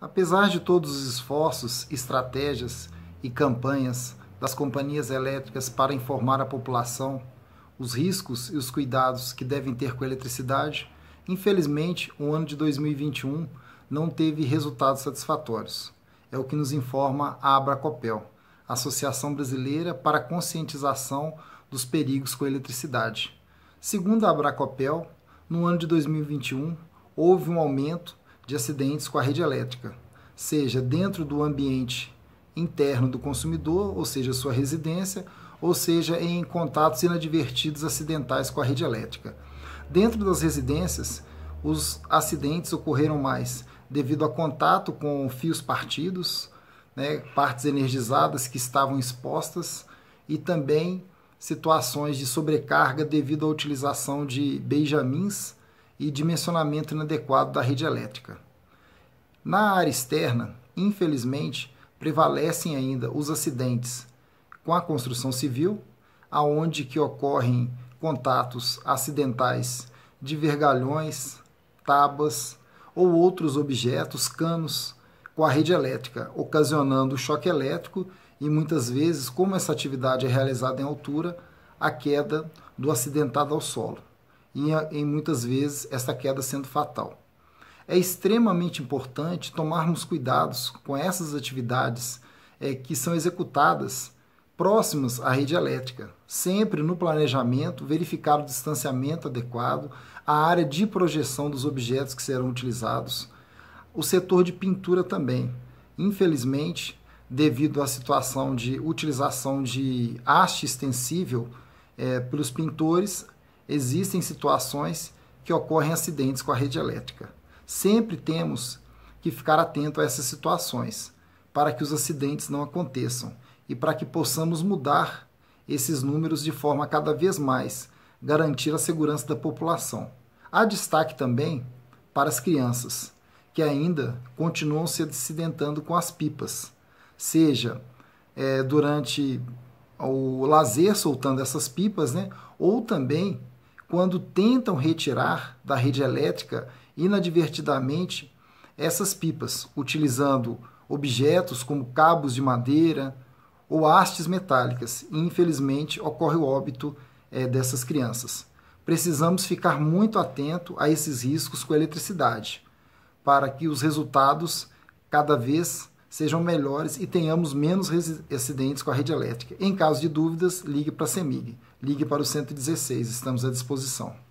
Apesar de todos os esforços, estratégias e campanhas das companhias elétricas para informar a população os riscos e os cuidados que devem ter com a eletricidade, infelizmente o ano de 2021 não teve resultados satisfatórios. É o que nos informa a Abracopel, Associação Brasileira para a Conscientização dos Perigos com a Eletricidade. Segundo a Abracopel, no ano de 2021 houve um aumento de acidentes com a rede elétrica, seja dentro do ambiente interno do consumidor, ou seja, sua residência, ou seja, em contatos inadvertidos acidentais com a rede elétrica. Dentro das residências, os acidentes ocorreram mais devido a contato com fios partidos, né, partes energizadas que estavam expostas e também situações de sobrecarga devido à utilização de beijamins e dimensionamento inadequado da rede elétrica. Na área externa, infelizmente, prevalecem ainda os acidentes com a construção civil, aonde que ocorrem contatos acidentais de vergalhões, tábuas ou outros objetos, canos, com a rede elétrica, ocasionando choque elétrico e muitas vezes, como essa atividade é realizada em altura, a queda do acidentado ao solo e em muitas vezes essa queda sendo fatal. É extremamente importante tomarmos cuidados com essas atividades é, que são executadas próximas à rede elétrica, sempre no planejamento, verificar o distanciamento adequado, a área de projeção dos objetos que serão utilizados, o setor de pintura também. Infelizmente, devido à situação de utilização de haste extensível é, pelos pintores, existem situações que ocorrem acidentes com a rede elétrica. Sempre temos que ficar atento a essas situações para que os acidentes não aconteçam e para que possamos mudar esses números de forma a cada vez mais garantir a segurança da população. Há destaque também para as crianças, que ainda continuam se acidentando com as pipas, seja é, durante o lazer soltando essas pipas, né, ou também quando tentam retirar da rede elétrica inadvertidamente essas pipas, utilizando objetos como cabos de madeira ou hastes metálicas. E, infelizmente, ocorre o óbito é, dessas crianças. Precisamos ficar muito atento a esses riscos com a eletricidade, para que os resultados cada vez sejam melhores e tenhamos menos acidentes com a rede elétrica. Em caso de dúvidas, ligue para a CEMIG. Ligue para o 116, estamos à disposição.